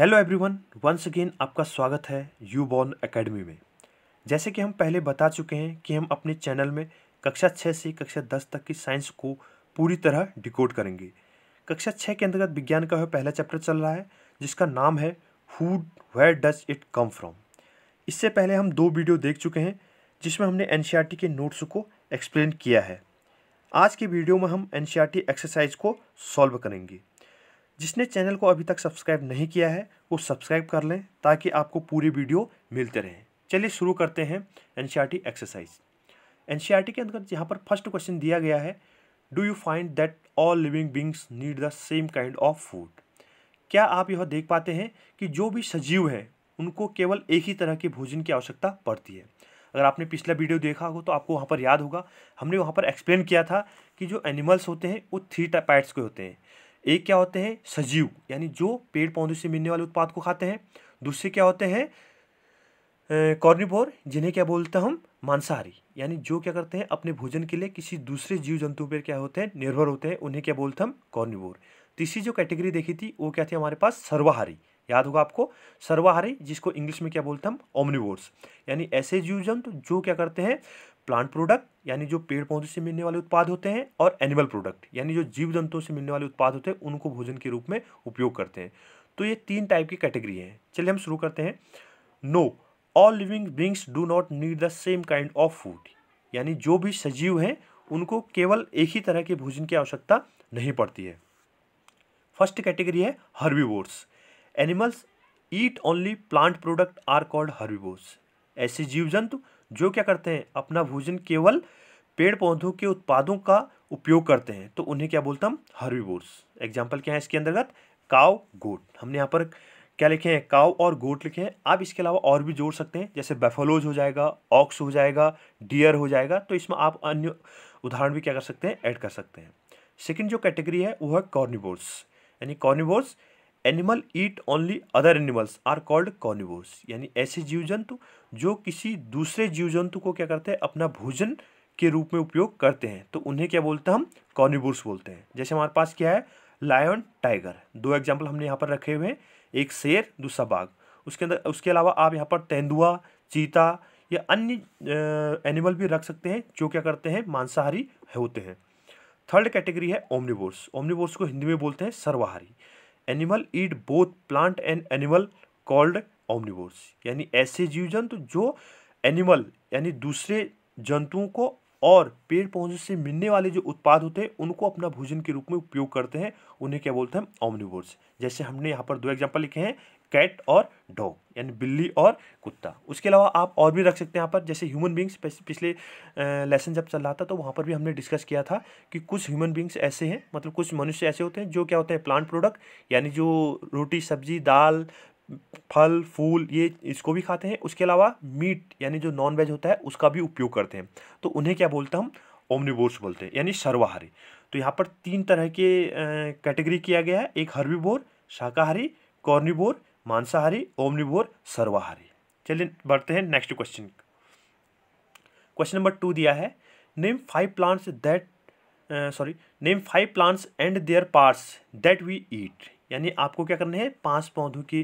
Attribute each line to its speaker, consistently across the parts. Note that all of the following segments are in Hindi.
Speaker 1: हेलो एवरीवन वंस अगेन आपका स्वागत है यू बॉर्न अकेडमी में जैसे कि हम पहले बता चुके हैं कि हम अपने चैनल में कक्षा छः से कक्षा दस तक की साइंस को पूरी तरह डिकोड करेंगे कक्षा छः के अंतर्गत विज्ञान का वह पहला चैप्टर चल रहा है जिसका नाम है who where does it come from इससे पहले हम दो वीडियो देख चुके हैं जिसमें हमने एन e के नोट्स को एक्सप्लेन किया है आज की वीडियो में हम एन एक्सरसाइज e को सॉल्व करेंगे जिसने चैनल को अभी तक सब्सक्राइब नहीं किया है वो सब्सक्राइब कर लें ताकि आपको पूरी वीडियो मिलते रहें चलिए शुरू करते हैं एन एक्सरसाइज एन के अंदर यहाँ पर फर्स्ट क्वेश्चन दिया गया है do you find that all living beings need the same kind of food क्या आप यह देख पाते हैं कि जो भी सजीव है उनको केवल एक ही तरह के भोजन की आवश्यकता पड़ती है अगर आपने पिछला वीडियो देखा हो तो आपको वहाँ पर याद होगा हमने वहाँ पर एक्सप्लेन किया था कि जो एनिमल्स होते हैं वो थ्री टाइप्स के होते हैं एक क्या होते हैं सजीव यानी जो पेड़ पौधे से मिलने वाले उत्पाद को खाते हैं दूसरे क्या होते हैं कॉर्निपोर जिन्हें क्या बोलते हैं हम मांसाहारी यानी जो क्या करते हैं अपने भोजन के लिए किसी दूसरे जीव जंतु पर क्या होते हैं निर्भर होते हैं उन्हें क्या बोलते हम कॉर्निपोर तीसरी जो कैटेगरी देखी थी वो क्या थी हमारे पास सर्वाहारी याद होगा आपको सर्वाहारी जिसको इंग्लिश में क्या बोलते हैं हम ओमनिवोर्स यानी ऐसे जीव जंतु जो क्या करते हैं प्लांट प्रोडक्ट यानी जो पेड़ पौधे से मिलने वाले उत्पाद होते हैं और एनिमल प्रोडक्ट यानी जो जीव जंतुओं से मिलने वाले उत्पाद होते हैं उनको भोजन के रूप में उपयोग करते हैं तो ये तीन टाइप की कैटेगरी हैं चलिए हम शुरू करते हैं no all living beings do not need the same kind of food यानी जो भी सजीव हैं उनको केवल एक ही तरह के भोजन की आवश्यकता नहीं पड़ती है फर्स्ट कैटेगरी है herbivores animals eat only plant product are called herbivores ऐसे जीव जंतु जो क्या करते हैं अपना भोजन केवल पेड़ पौधों के उत्पादों का उपयोग करते हैं तो उन्हें क्या बोलता हम हर्बीवोर्स एग्जाम्पल क्या है इसके अंतर्गत काव गोट हमने यहाँ पर क्या लिखे हैं काव और गोट लिखे हैं आप इसके अलावा और भी जोड़ सकते हैं जैसे बेफलोज हो जाएगा ऑक्स हो जाएगा डियर हो जाएगा तो इसमें आप अन्य उदाहरण भी क्या कर सकते हैं ऐड कर सकते हैं सेकंड जो कैटेगरी है वो है कॉर्निबोर्स यानी carnivores animal eat only other animals are called carnivores यानी ऐसे जीव जंतु जो किसी दूसरे जीव जंतु को क्या करते हैं अपना भोजन के रूप में उपयोग करते हैं तो उन्हें क्या बोलते हैं हम कॉनिवोर्स बोलते हैं जैसे हमारे पास क्या है लायन टाइगर दो एग्जाम्पल हमने यहाँ पर रखे हुए हैं एक शेर दूसरा बाघ उसके अंदर उसके अलावा आप यहाँ पर तेंदुआ चीता या अन्य एनिमल भी रख सकते हैं जो क्या करते हैं मांसाहारी होते हैं थर्ड कैटेगरी है ओमनिवोर्स ओमनिवोर्स को हिंदी में बोलते हैं सर्वाहारी animal eat both plant and animal called omnivores यानी ऐसे जीव जंतु जो एनिमल यानी दूसरे जंतुओं को और पेड़ पौधों से मिलने वाले जो उत्पाद होते हैं उनको अपना भोजन के रूप में उपयोग करते हैं उन्हें क्या बोलते हैं ओमनिवोर्स जैसे हमने यहाँ पर दो एग्जाम्पल लिखे हैं कैट और डॉग यानी बिल्ली और कुत्ता उसके अलावा आप और भी रख सकते हैं यहाँ पर जैसे ह्यूमन बींग्स पिछले लेसन जब चल रहा था तो वहाँ पर भी हमने डिस्कस किया था कि कुछ ह्यूमन बींग्स ऐसे हैं मतलब कुछ मनुष्य ऐसे होते हैं जो क्या होते हैं प्लांट प्रोडक्ट यानी जो रोटी सब्जी दाल फल फूल ये इसको भी खाते हैं उसके अलावा मीट यानी जो नॉन वेज होता है उसका भी उपयोग करते हैं तो उन्हें क्या बोलते हैं हम ओमनिबोर्स बोलते हैं यानी सर्वाहारी तो यहाँ पर तीन तरह के कैटेगरी किया गया है एक हर्बीबोर शाकाहारी कॉर्निबोर मांसाहारी ओमनिवोर सर्वाहारी चलिए बढ़ते हैं next question question number two दिया है name five plants that sorry name five plants and their parts that we eat यानी आपको क्या करना है पांच पौधों के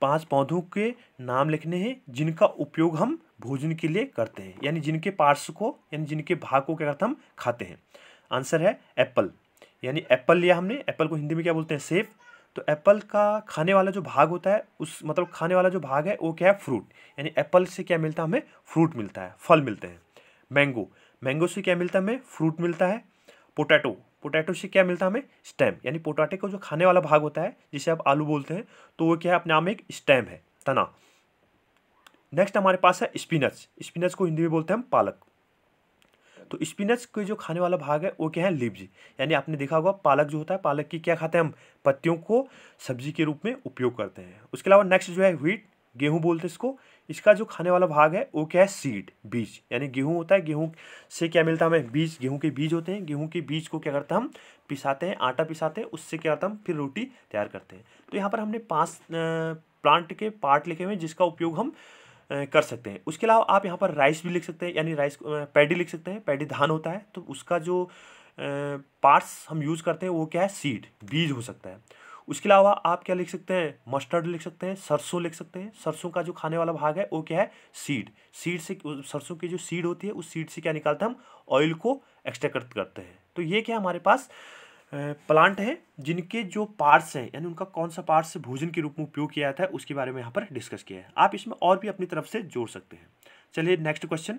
Speaker 1: पांच पौधों के नाम लिखने हैं जिनका उपयोग हम भोजन के लिए करते हैं यानी जिनके पार्ट्स को यानी जिनके भाग को क्या करते हम खाते हैं आंसर है एप्पल यानी एप्पल लिया हमने एप्पल को हिंदी में क्या बोलते हैं सेब तो एप्पल का खाने वाला जो भाग होता है उस मतलब खाने वाला जो भाग है वो क्या है फ्रूट यानी एप्पल से क्या मिलता है हमें फ्रूट मिलता है फल मिलते हैं मैंगो मैंगो से क्या मिलता है हमें फ्रूट मिलता है पोटैटो पोटैटो से क्या मिलता है हमें स्टेम यानी पोटाटे का जो खाने वाला भाग होता है जिसे आप आलू बोलते हैं तो वो क्या है अपने आप में एक स्टेम है तना नेक्स्ट हमारे पास है स्पिनच स्पिनच को हिंदी में बोलते हैं हम पालक तो स्पिनच के जो खाने वाला भाग है वो क्या है लिब्ज यानी आपने देखा होगा पालक जो होता है पालक की क्या खाते हैं हम पत्तियों को सब्जी के रूप में उपयोग करते हैं उसके अलावा नेक्स्ट जो है व्हीट गेहूँ बोलते हैं इसको इसका जो खाने वाला भाग है वो क्या है सीड बीज यानी गेहूँ होता है गेहूँ से क्या मिलता है हमें बीज गेहूँ के बीज होते हैं गेहूँ के बीज को क्या करते हैं हम पिसाते हैं आटा पिसाते हैं उससे क्या करते हैं हम फिर रोटी तैयार करते हैं तो यहाँ पर हमने पाँच प्लांट के पार्ट लिखे हुए हैं जिसका उपयोग हम कर सकते हैं उसके अलावा आप यहाँ पर राइस भी लिख सकते हैं यानी राइस पैडी लिख सकते हैं पैडी धान होता है तो उसका जो पार्ट्स हम यूज़ करते हैं वो क्या है सीड बीज हो सकता है उसके अलावा आप क्या लिख सकते हैं मस्टर्ड लिख सकते हैं सरसों लिख सकते हैं सरसों का जो खाने वाला भाग है वो क्या है सीड सीड से सरसों की जो सीड होती है उस सीड से क्या निकालते हैं हम ऑयल को एक्सट्रैक्ट करते हैं तो ये क्या हमारे पास प्लांट हैं जिनके जो पार्ट्स हैं यानी उनका कौन सा पार्ट्स भोजन के रूप में उपयोग किया जाता है उसके बारे में यहाँ पर डिस्कस किया है आप इसमें और भी अपनी तरफ से जोड़ सकते हैं चलिए next question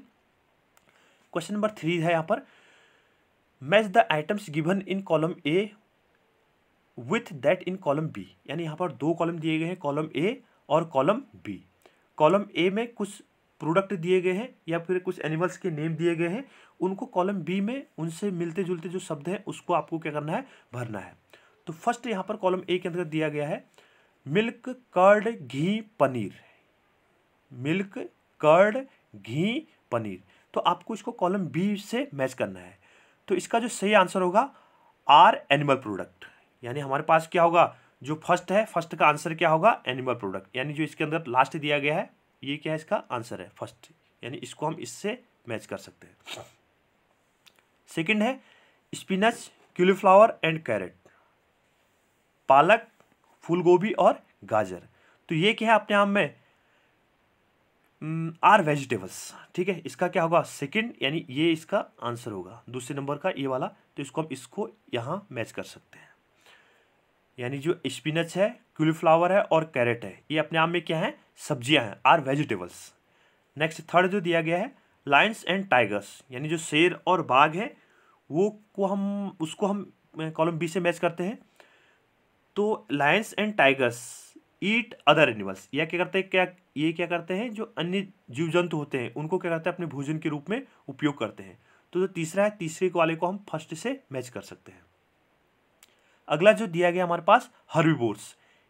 Speaker 1: question number three है यहाँ पर match the items given in column A with that in column B यानी यहाँ पर दो कॉलम दिए गए हैं कॉलम ए और कॉलम बी कॉलम ए में कुछ प्रोडक्ट दिए गए हैं या फिर कुछ एनिमल्स के नेम दिए गए हैं उनको कॉलम बी में उनसे मिलते जुलते जो शब्द हैं उसको आपको क्या करना है भरना है तो फर्स्ट यहाँ पर कॉलम ए के अंतर्गत दिया गया है milk curd ghee paneer milk curd ghee paneer तो आपको इसको कॉलम बी से मैच करना है तो इसका जो सही आंसर होगा आर एनिमल प्रोडक्ट यानी हमारे पास क्या होगा जो फर्स्ट है फर्स्ट का आंसर क्या होगा एनिमल प्रोडक्ट यानी जो इसके अंदर लास्ट दिया गया है ये क्या है इसका आंसर है फर्स्ट यानी इसको हम इससे मैच कर सकते हैं सेकंड है स्पिनच क्यूलीफ्लावर एंड कैरेट पालक फूल गोभी और गाजर तो ये क्या है अपने आप में आर वेजिटेबल्स ठीक है इसका क्या होगा सेकंड यानी ये इसका आंसर होगा दूसरे नंबर का ये वाला तो इसको हम इसको यहाँ मैच कर सकते हैं यानी जो स्पिनच है क्यूलीफ्लावर है और कैरेट है ये अपने आप में क्या है सब्जियां हैं आर वेजिटेबल्स नेक्स्ट थर्ड जो दिया गया है लायंस एंड टाइगर्स यानी जो शेर और बाघ है वो को हम उसको हम कॉलम बी से मैच करते हैं तो lions and tigers eat other animals या क्या करते हैं क्या ये क्या करते हैं जो अन्य जीव जंतु होते हैं उनको क्या करते हैं अपने भोजन के रूप में उपयोग करते हैं तो जो तीसरा है तीसरे वाले को हम फर्स्ट से मैच कर सकते हैं अगला जो दिया गया हमारे पास हर्वी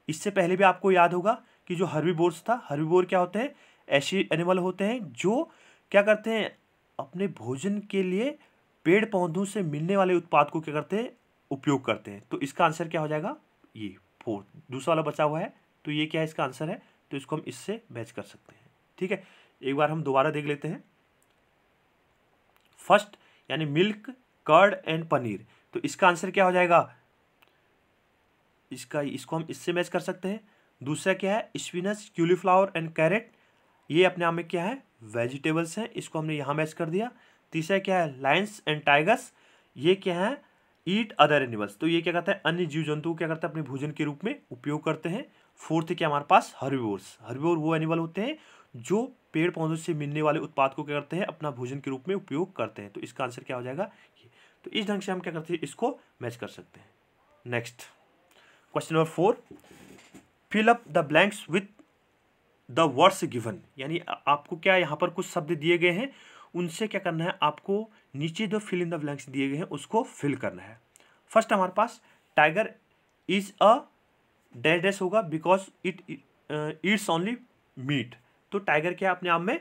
Speaker 1: इससे पहले भी आपको याद होगा कि जो हर्वी था हर्वी क्या होते हैं ऐसे एनिमल होते हैं जो क्या करते हैं अपने भोजन के लिए पेड़ पौधों से मिलने वाले उत्पाद को क्या करते हैं उपयोग करते हैं तो इसका आंसर क्या हो जाएगा ये फोर्थ दूसरा वाला बचा हुआ है तो ये क्या है इसका आंसर है तो इसको हम इससे मैच कर सकते हैं ठीक है एक बार हम दोबारा देख लेते हैं फर्स्ट यानी मिल्क कर्ड एंड पनीर तो इसका आंसर क्या हो जाएगा इसका इसको हम इससे मैच कर सकते हैं दूसरा क्या है स्पिनस क्यूलीफ्लावर एंड कैरेट ये अपने आप में क्या है वेजिटेबल्स हैं इसको हमने यहाँ मैच कर दिया तीसरा क्या है लाइन्स एंड टाइगर्स ये क्या है ईट अदर एनिमल्स तो ये क्या करता है अन्य जीव जंतु क्या करता है अपने भोजन के रूप में उपयोग करते हैं फोर्थ क्या हमारे पास हर्बिवोर्स हर्बिवोर वो एनिमल होते हैं जो पेड़ पौधों से मिलने वाले उत्पाद को क्या करते हैं अपना भोजन के रूप में उपयोग करते हैं तो इसका आंसर क्या हो जाएगा तो इस ढंग से हम क्या करते हैं इसको मैच कर सकते हैं next question number four fill up the blanks with the words given यानी आपको क्या यहाँ पर कुछ शब्द दिए गए हैं उनसे क्या करना है आपको नीचे जो फिल इन द ब्लैंक्स दिए गए हैं उसको फिल करना है फर्स्ट हमारे पास tiger is a dash dash होगा because it it's only meat तो टाइगर क्या अपने आप में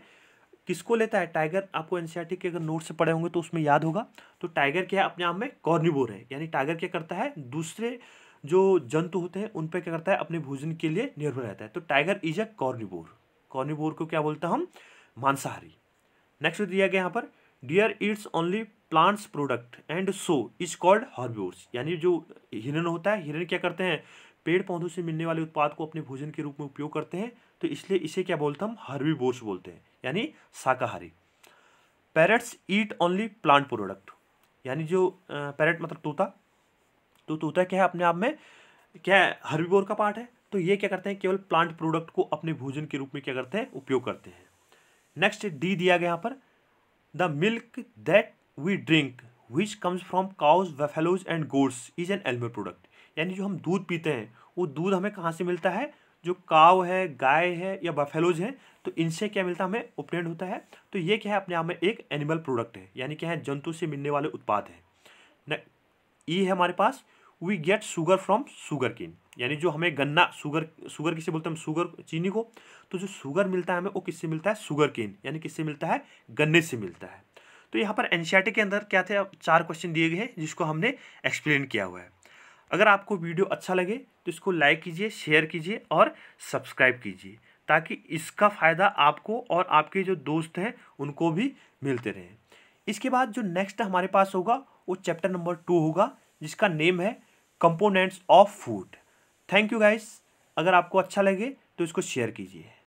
Speaker 1: किसको लेता है टाइगर आपको एनसीईआरटी के अगर नोट से पढ़े होंगे तो उसमें याद होगा तो टाइगर क्या है अपने आप में कॉर्निबोर है यानी टाइगर क्या करता है दूसरे जो जंतु होते हैं उन पर क्या करता है अपने भोजन के लिए निर्भर रहता है तो टाइगर इज अ कॉर्निबोर कॉर्निबोर को क्या बोलते हैं हम मांसाहारी नेक्स्ट दिया गया यहाँ पर deer it's only plants product and so is called herbivores यानी जो हिरन होता है हिरन क्या करते हैं पेड़ पौधों से मिलने वाले उत्पाद को अपने भोजन के रूप में उपयोग करते हैं तो इसलिए इसे क्या बोलते हैं हम हर्बीबोर्स बोलते हैं यानी शाकाहारी parrots eat only plant product यानी जो पैरट मतलब तोता तो तोता तो क्या है अपने आप में क्या है हर्बीबोर का पार्ट है तो ये क्या करते हैं केवल प्लांट प्रोडक्ट को अपने भोजन के रूप में क्या करते हैं उपयोग करते हैं नेक्स्ट डी दिया गया यहाँ पर the milk that we drink which comes from cows buffaloes and goats is an animal product यानी जो हम दूध पीते हैं वो दूध हमें कहाँ से मिलता है जो काव है गाय है या बफेलोज है तो इनसे क्या मिलता है हमें उपनेंड होता है तो ये क्या है अपने आप में एक एनिमल प्रोडक्ट है यानी क्या है जंतु से मिलने वाले उत्पाद हैं ई e है हमारे पास we get sugar from sugar cane यानी जो हमें गन्ना शुगर शुगर किसे बोलते हैं हम शुगर चीनी को तो जो शुगर मिलता है हमें वो किससे मिलता है शुगर केन यानी किससे मिलता है गन्ने से मिलता है तो यहाँ पर एन के अंदर क्या थे चार क्वेश्चन दिए गए हैं जिसको हमने एक्सप्लेन किया हुआ है अगर आपको वीडियो अच्छा लगे तो इसको लाइक कीजिए शेयर कीजिए और सब्सक्राइब कीजिए ताकि इसका फ़ायदा आपको और आपके जो दोस्त हैं उनको भी मिलते रहें इसके बाद जो नेक्स्ट हमारे पास होगा वो चैप्टर नंबर टू होगा जिसका नेम है components of food thank you guys अगर आपको अच्छा लगे तो इसको शेयर कीजिए